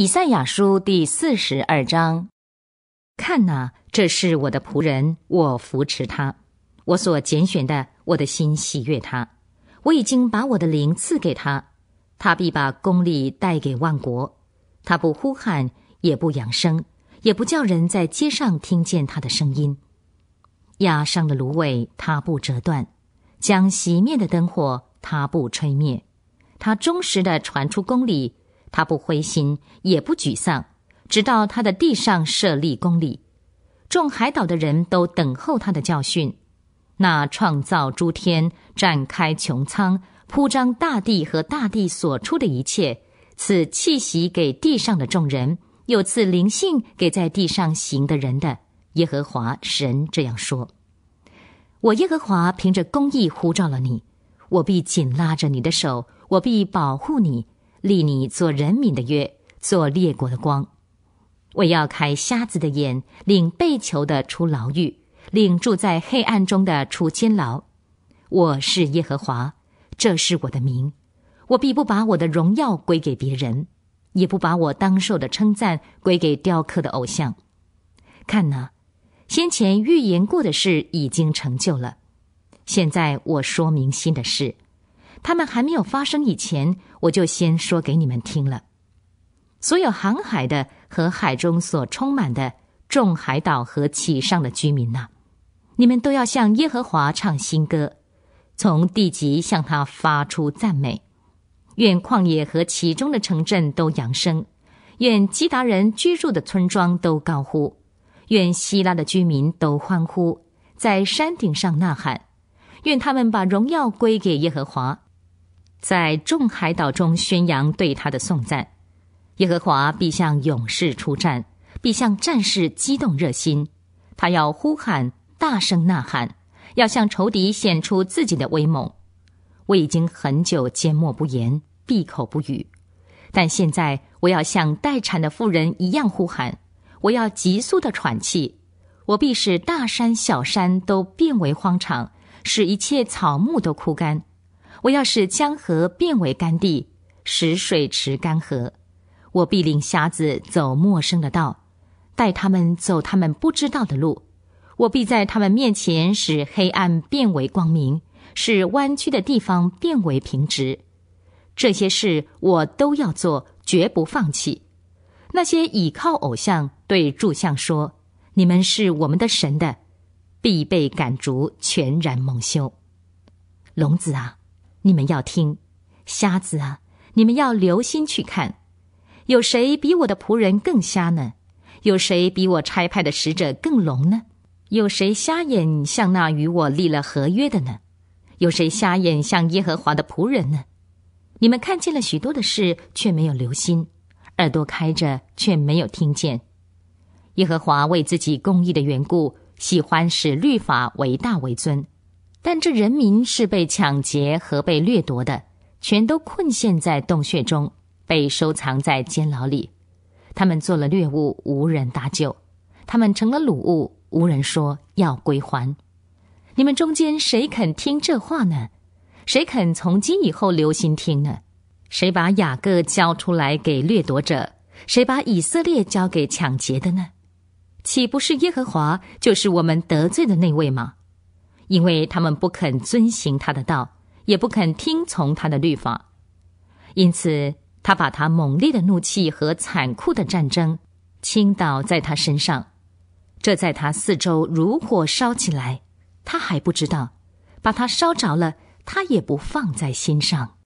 以赛亚书第四十二章：看哪，这是我的仆人，我扶持他；我所拣选的，我的心喜悦他。我已经把我的灵赐给他，他必把功力带给万国。他不呼喊，也不扬声，也不叫人在街上听见他的声音。压伤的芦苇他不折断，将熄灭的灯火他不吹灭。他忠实的传出公理。他不灰心，也不沮丧，直到他的地上设立公理。众海岛的人都等候他的教训。那创造诸天、展开穹苍、铺张大地和大地所出的一切，赐气息给地上的众人，又赐灵性给在地上行的人的耶和华神这样说：“我耶和华凭着公义呼召了你，我必紧拉着你的手，我必保护你。”立你做人民的约，做列国的光。我要开瞎子的眼，领被囚的出牢狱，领住在黑暗中的出监牢。我是耶和华，这是我的名，我必不把我的荣耀归给别人，也不把我当受的称赞归给雕刻的偶像。看呐，先前预言过的事已经成就了，现在我说明新的事。他们还没有发生以前，我就先说给你们听了。所有航海的和海中所充满的众海岛和其上的居民呐，你们都要向耶和华唱新歌，从地极向他发出赞美。愿旷野和其中的城镇都扬声，愿基达人居住的村庄都高呼，愿希腊的居民都欢呼，在山顶上呐喊，愿他们把荣耀归给耶和华。在众海岛中宣扬对他的颂赞，耶和华必向勇士出战，必向战士激动热心。他要呼喊，大声呐喊，要向仇敌显出自己的威猛。我已经很久缄默不言，闭口不语，但现在我要像待产的妇人一样呼喊，我要急速的喘气。我必使大山小山都变为荒场，使一切草木都枯干。我要使江河变为干地，使水池干涸。我必领瞎子走陌生的道，带他们走他们不知道的路。我必在他们面前使黑暗变为光明，使弯曲的地方变为平直。这些事我都要做，绝不放弃。那些倚靠偶像对柱像说：“你们是我们的神的”，必被赶逐，全然蒙羞。聋子啊！你们要听，瞎子啊！你们要留心去看，有谁比我的仆人更瞎呢？有谁比我差派的使者更聋呢？有谁瞎眼像那与我立了合约的呢？有谁瞎眼像耶和华的仆人呢？你们看见了许多的事，却没有留心；耳朵开着，却没有听见。耶和华为自己公义的缘故，喜欢使律法为大为尊。但这人民是被抢劫和被掠夺的，全都困陷在洞穴中，被收藏在监牢里。他们做了掠物，无人搭救；他们成了掳物，无人说要归还。你们中间谁肯听这话呢？谁肯从今以后留心听呢？谁把雅各交出来给掠夺者？谁把以色列交给抢劫的呢？岂不是耶和华就是我们得罪的那位吗？因为他们不肯遵行他的道，也不肯听从他的律法，因此他把他猛烈的怒气和残酷的战争倾倒在他身上，这在他四周如火烧起来，他还不知道，把他烧着了，他也不放在心上。